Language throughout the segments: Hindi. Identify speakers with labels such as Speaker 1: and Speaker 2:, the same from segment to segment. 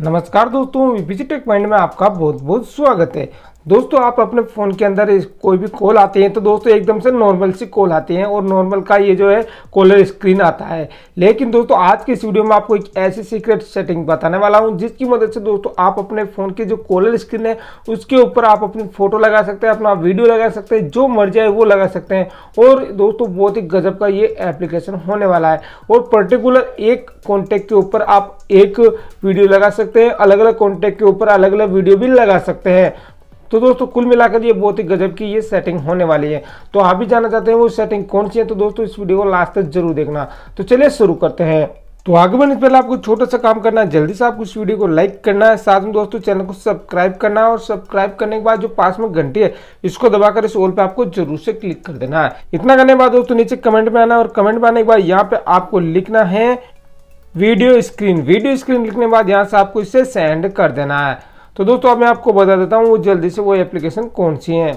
Speaker 1: नमस्कार दोस्तों विजिटेक माइंड में आपका बहुत बहुत स्वागत है दोस्तों आप अपने फ़ोन के अंदर कोई भी कॉल आते हैं तो दोस्तों एकदम से नॉर्मल सी कॉल आती हैं और नॉर्मल का ये जो है कॉलर स्क्रीन आता है लेकिन दोस्तों आज के इस वीडियो में आपको एक ऐसी सीक्रेट सेटिंग बताने वाला हूँ जिसकी मदद से दोस्तों आप अपने फ़ोन की जो कॉलर स्क्रीन है उसके ऊपर आप अपनी फ़ोटो लगा सकते हैं अपना वीडियो लगा सकते हैं जो मर्जी है वो लगा सकते हैं और दोस्तों बहुत ही गजब का ये एप्लीकेशन होने वाला है और पर्टिकुलर एक कॉन्टैक्ट के ऊपर आप एक वीडियो लगा सकते हैं अलग अलग कॉन्टैक्ट के ऊपर अलग अलग वीडियो भी लगा सकते हैं तो दोस्तों कुल मिलाकर ये बहुत ही गजब की ये सेटिंग होने वाली है तो आप भी जानना चाहते हैं वो सेटिंग कौन सी है तो दोस्तों इस वीडियो को लास्ट तक जरूर देखना तो चलिए शुरू करते हैं तो आगे बढ़ने से पहले आपको छोटा सा काम करना है जल्दी से आपको इस वीडियो को लाइक करना है साथ में दोस्तों चैनल को सब्सक्राइब करना है और सब्सक्राइब करने के बाद जो पास में घंटी है इसको दबाकर इस ओल पे आपको जरूर से क्लिक कर देना है इतना करने के बाद दोस्तों नीचे कमेंट में आना है और कमेंट में आने के बाद यहाँ पे आपको लिखना है वीडियो स्क्रीन वीडियो स्क्रीन लिखने के बाद यहाँ से आपको इसे सेंड कर देना है तो दोस्तों अब मैं आपको बता देता हूँ जल्दी से वो एप्लीकेशन कौन सी हैं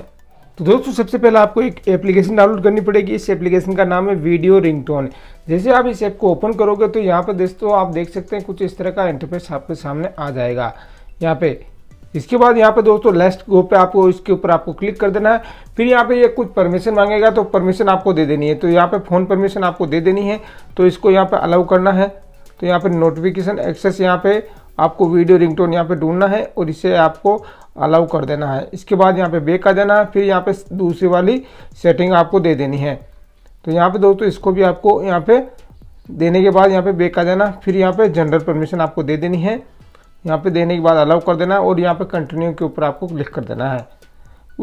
Speaker 1: तो दोस्तों सबसे पहले आपको एक एप्लीकेशन डाउनलोड करनी पड़ेगी इस एप्लीकेशन का नाम है वीडियो रिंगटोन जैसे आप इस ऐप को ओपन करोगे तो यहाँ पर दोस्तों आप देख सकते हैं कुछ इस तरह का इंटरफेस आपके सामने आ जाएगा यहाँ पे इसके बाद यहाँ पे दोस्तों लेस्ट गो पे आपको इसके ऊपर आपको क्लिक कर देना है फिर यहाँ पे ये कुछ परमिशन मांगेगा तो परमिशन आपको दे देनी है तो यहाँ पे फ़ोन परमिशन आपको दे देनी है तो इसको यहाँ पे अलाउ करना है तो यहाँ पे नोटिफिकेशन एक्सेस यहाँ पे आपको वीडियो रिंगटोन यहाँ पे ढूंढना है और इसे आपको अलाउ कर देना है इसके बाद यहाँ पे बेक आ जाना है फिर यहाँ पे दूसरी वाली सेटिंग आपको दे देनी है तो यहाँ पे दोस्तों इसको भी आपको यहाँ पे देने के बाद यहाँ पे बेक आ जाना फिर यहाँ पे जनरल परमिशन आपको दे देनी है यहाँ पे देने के बाद अलाउ कर देना है और यहाँ पे कंटिन्यू के ऊपर आपको क्लिक कर देना है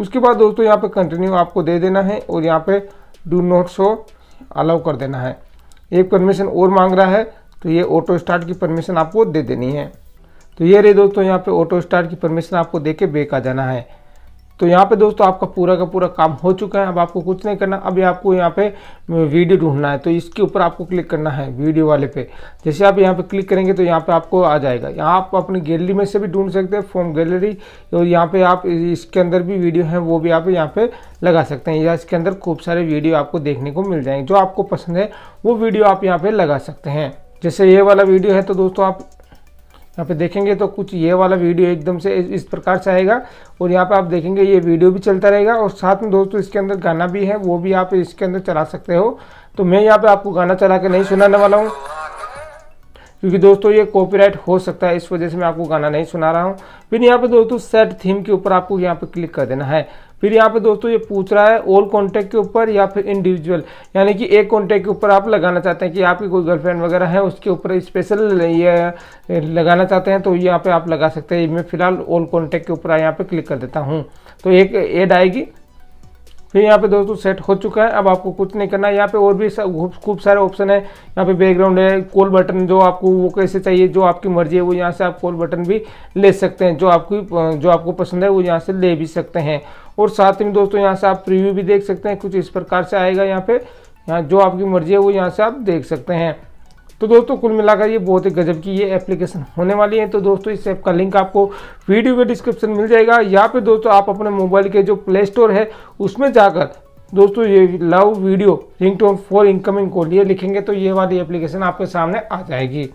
Speaker 1: उसके बाद दोस्तों यहाँ पे कंटिन्यू आपको दे देना है और यहाँ पे डू नोट शो अलाउ कर देना है एक परमिशन और मांग रहा है तो ये ऑटो स्टार्ट की परमिशन आपको दे देनी है तो ये रही दोस्तों यहाँ पे ऑटो स्टार्ट की परमिशन आपको दे के बेक आ जाना है तो यहाँ पे दोस्तों आपका पूरा का पूरा काम हो चुका है अब आपको कुछ नहीं करना अभी आपको यहाँ पे वीडियो ढूंढना है तो इसके ऊपर आपको क्लिक करना है वीडियो वाले पे जैसे आप यहाँ पे क्लिक करेंगे तो यहाँ पे आपको आ जाएगा यहाँ आप अपनी गैलरी में से भी ढूंढ सकते हैं फॉर्म गैलरी और यहाँ पे आप इसके अंदर भी वीडियो है वो भी आप यहाँ पे लगा सकते हैं या इसके अंदर खूब सारे वीडियो आपको देखने को मिल जाएंगे जो आपको पसंद है वो वीडियो आप यहाँ पर लगा सकते हैं जैसे ये वाला वीडियो है तो दोस्तों आप यहाँ पे देखेंगे तो कुछ ये वाला वीडियो एकदम से इस प्रकार से आएगा और यहाँ पे आप देखेंगे ये वीडियो भी चलता रहेगा और साथ में दोस्तों इसके अंदर गाना भी है वो भी आप इसके अंदर चला सकते हो तो मैं यहाँ पे आपको गाना चला के नहीं सुनाने वाला हूँ क्योंकि दोस्तों ये कॉपीराइट हो सकता है इस वजह से मैं आपको गाना नहीं सुना रहा हूँ फिर यहाँ पे दोस्तों सेट थीम के ऊपर आपको यहाँ पे क्लिक कर देना है फिर यहाँ पे दोस्तों ये पूछ रहा है ओल कॉन्टैक्ट के ऊपर या फिर इंडिविजुअल यानी कि एक कॉन्टैक्ट के ऊपर आप लगाना चाहते हैं कि आपकी कोई गर्लफ्रेंड वगैरह है उसके ऊपर स्पेशल ये लगाना चाहते हैं तो यहाँ पे आप लगा सकते हैं मैं फिलहाल ओल कॉन्टैक्ट के ऊपर यहाँ पे क्लिक कर देता हूँ तो एक एड आएगी फिर यहाँ पे दोस्तों सेट हो चुका है अब आपको कुछ नहीं करना है यहाँ पे और भी खूब सारे ऑप्शन है यहाँ पे बैकग्राउंड है कॉल बटन जो आपको वो कैसे चाहिए जो आपकी मर्जी है वो यहाँ से आप कॉल बटन भी ले सकते हैं जो आपकी जो आपको पसंद है वो यहाँ से ले भी सकते हैं और साथ में दोस्तों यहाँ से आप प्रिव्यू भी देख सकते हैं कुछ इस प्रकार से आएगा यहाँ पे यहाँ जो आपकी मर्जी है वो यहाँ से आप देख सकते हैं तो दोस्तों कुल मिलाकर ये बहुत ही गजब की ये एप्लीकेशन होने वाली है तो दोस्तों इस ऐप का लिंक आपको वीडियो के डिस्क्रिप्शन मिल जाएगा या फिर दोस्तों आप अपने मोबाइल के जो प्ले स्टोर है उसमें जाकर दोस्तों ये love video ringtone for incoming call ये लिखेंगे तो ये वाली एप्लीकेशन आपके सामने आ जाएगी